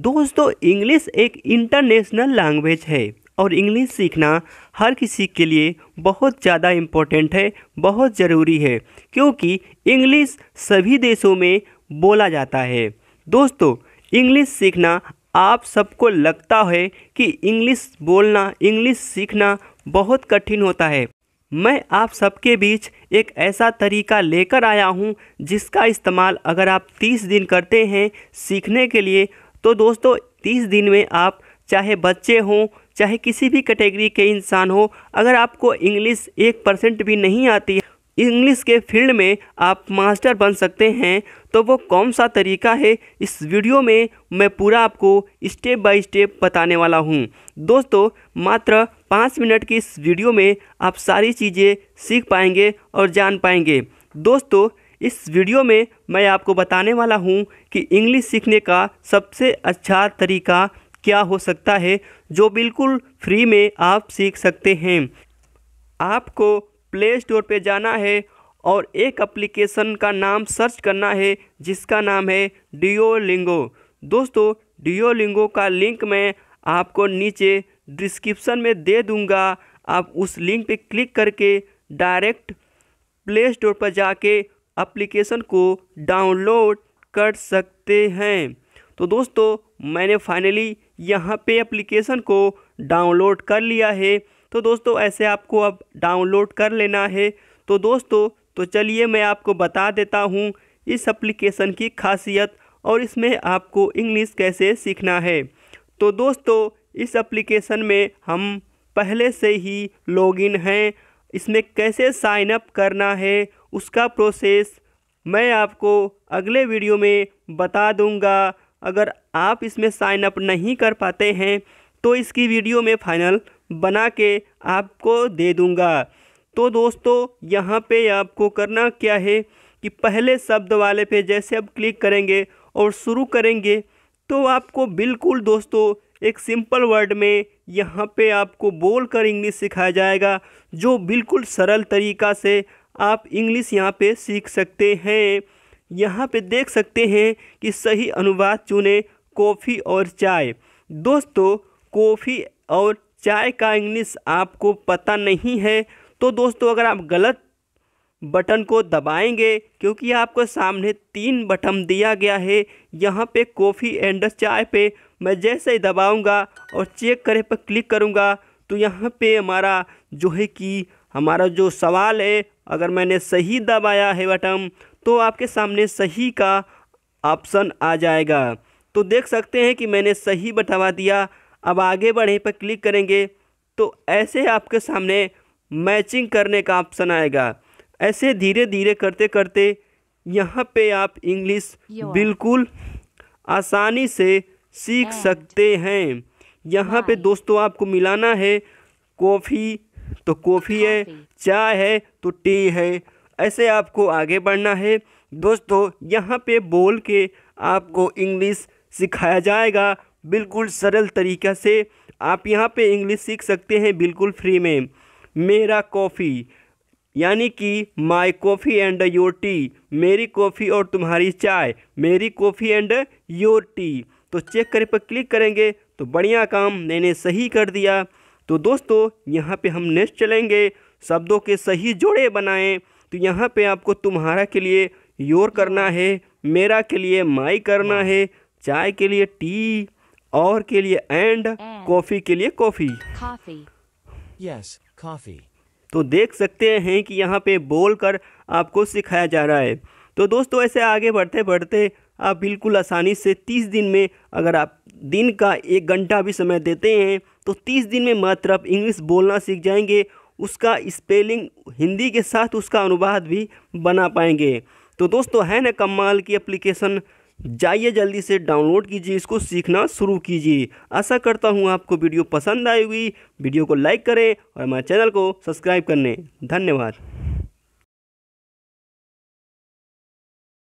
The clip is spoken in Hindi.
दोस्तों इंग्लिश एक इंटरनेशनल लैंग्वेज है और इंग्लिश सीखना हर किसी के लिए बहुत ज़्यादा इम्पोर्टेंट है बहुत ज़रूरी है क्योंकि इंग्लिश सभी देशों में बोला जाता है दोस्तों इंग्लिश सीखना आप सबको लगता है कि इंग्लिश बोलना इंग्लिश सीखना बहुत कठिन होता है मैं आप सबके बीच एक ऐसा तरीका लेकर आया हूं जिसका इस्तेमाल अगर आप 30 दिन करते हैं सीखने के लिए तो दोस्तों तीस दिन में आप चाहे बच्चे हों चाहे किसी भी कैटेगरी के इंसान हो अगर आपको इंग्लिश एक परसेंट भी नहीं आती इंग्लिश के फील्ड में आप मास्टर बन सकते हैं तो वो कौन सा तरीका है इस वीडियो में मैं पूरा आपको स्टेप बाय स्टेप बताने वाला हूँ दोस्तों मात्र पाँच मिनट की इस वीडियो में आप सारी चीज़ें सीख पाएंगे और जान पाएंगे दोस्तों इस वीडियो में मैं आपको बताने वाला हूँ कि इंग्लिश सीखने का सबसे अच्छा तरीका क्या हो सकता है जो बिल्कुल फ्री में आप सीख सकते हैं आपको प्ले स्टोर पर जाना है और एक एप्लीकेशन का नाम सर्च करना है जिसका नाम है लिंगो दोस्तों लिंगो का लिंक मैं आपको नीचे डिस्क्रिप्शन में दे दूंगा आप उस लिंक पे क्लिक करके डायरेक्ट प्ले स्टोर पर जाके एप्लीकेशन को डाउनलोड कर सकते हैं तो दोस्तों मैंने फाइनली यहाँ पे एप्लीकेशन को डाउनलोड कर लिया है तो दोस्तों ऐसे आपको अब डाउनलोड कर लेना है तो दोस्तों तो चलिए मैं आपको बता देता हूँ इस एप्लीकेशन की खासियत और इसमें आपको इंग्लिश कैसे सीखना है तो दोस्तों इस एप्लीकेशन में हम पहले से ही लॉगिन हैं इसमें कैसे साइनअप करना है उसका प्रोसेस मैं आपको अगले वीडियो में बता दूंगा अगर आप इसमें साइन अप नहीं कर पाते हैं तो इसकी वीडियो में फाइनल बना के आपको दे दूंगा तो दोस्तों यहाँ पे आपको करना क्या है कि पहले शब्द वाले पे जैसे आप क्लिक करेंगे और शुरू करेंगे तो आपको बिल्कुल दोस्तों एक सिंपल वर्ड में यहाँ पे आपको बोल कर इंग्लिश सिखाया जाएगा जो बिल्कुल सरल तरीका से आप इंग्लिश यहाँ पे सीख सकते हैं यहाँ पे देख सकते हैं कि सही अनुवाद चुने कॉफ़ी और चाय दोस्तों कॉफ़ी और चाय का इंग्लिश आपको पता नहीं है तो दोस्तों अगर आप गलत बटन को दबाएंगे क्योंकि आपको सामने तीन बटन दिया गया है यहाँ पे कॉफ़ी एंड चाय पे मैं जैसे ही दबाऊँगा और चेक करे पर क्लिक करूँगा तो यहाँ पे हमारा जो है कि हमारा जो सवाल है अगर मैंने सही दबाया है बटन तो आपके सामने सही का ऑप्शन आ जाएगा तो देख सकते हैं कि मैंने सही बटवा दिया अब आगे बढ़े पर क्लिक करेंगे तो ऐसे आपके सामने मैचिंग करने का ऑप्शन आएगा ऐसे धीरे धीरे करते करते यहाँ पे आप इंग्लिश बिल्कुल आसानी से सीख सकते हैं यहाँ पे दोस्तों आपको मिलाना है कॉफ़ी तो कॉफ़ी है चाय है तो टी है ऐसे आपको आगे बढ़ना है दोस्तों यहाँ पे बोल के आपको इंग्लिश सिखाया जाएगा बिल्कुल सरल तरीक़ा से आप यहाँ पे इंग्लिश सीख सकते हैं बिल्कुल फ्री में मेरा कॉफ़ी यानी कि my coffee and your tea मेरी कॉफ़ी और तुम्हारी चाय मेरी कॉफ़ी एंड योर टी तो चेक करें पर क्लिक करेंगे तो बढ़िया काम मैंने सही कर दिया तो दोस्तों यहाँ पे हम नेक्स्ट चलेंगे शब्दों के सही जोड़े बनाएं तो यहाँ पे आपको तुम्हारा के लिए योर करना है मेरा के लिए माई करना है चाय के लिए टी और के लिए एंड कॉफ़ी के लिए कॉफ़ी कॉफ़ी यस कॉफ़ी तो देख सकते हैं कि यहाँ पे बोल कर आपको सिखाया जा रहा है तो दोस्तों ऐसे आगे बढ़ते बढ़ते आप बिल्कुल आसानी से तीस दिन में अगर आप दिन का एक घंटा भी समय देते हैं तो तीस दिन में मात्र आप इंग्लिश बोलना सीख जाएंगे उसका स्पेलिंग हिंदी के साथ उसका अनुवाद भी बना पाएंगे तो दोस्तों है ना कमाल की एप्लीकेशन जाइए जल्दी से डाउनलोड कीजिए इसको सीखना शुरू कीजिए आशा करता हूँ आपको वीडियो पसंद आएगी वीडियो को लाइक करें और हमारे चैनल को सब्सक्राइब करने धन्यवाद